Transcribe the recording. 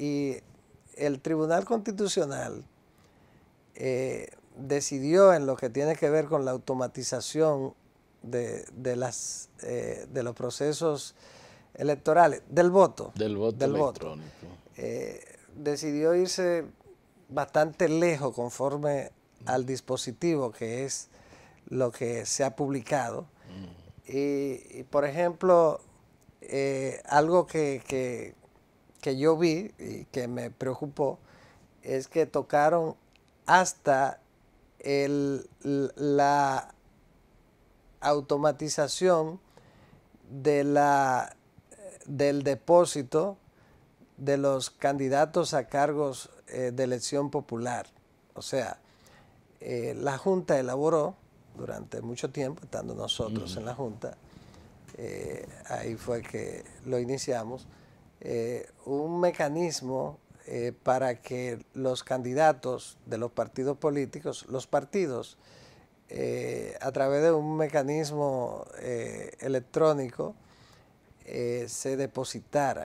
Y el Tribunal Constitucional eh, decidió en lo que tiene que ver con la automatización de, las, eh, de los procesos electorales, del voto. Del voto electrónico. Eh, decidió irse bastante lejos conforme al dispositivo que es lo que se ha publicado. Mm. Y, por ejemplo, algo que, que yo vi y que me preocupó es que tocaron hasta la automatización del depósito de los candidatos a cargos eh, de elección popular. O sea, eh, la Junta elaboró durante mucho tiempo, estando nosotros en la Junta, eh, ahí fue que lo iniciamos, eh, un mecanismo eh, para que los candidatos de los partidos políticos, los partidos, eh, a través de un mecanismo electrónico, se depositara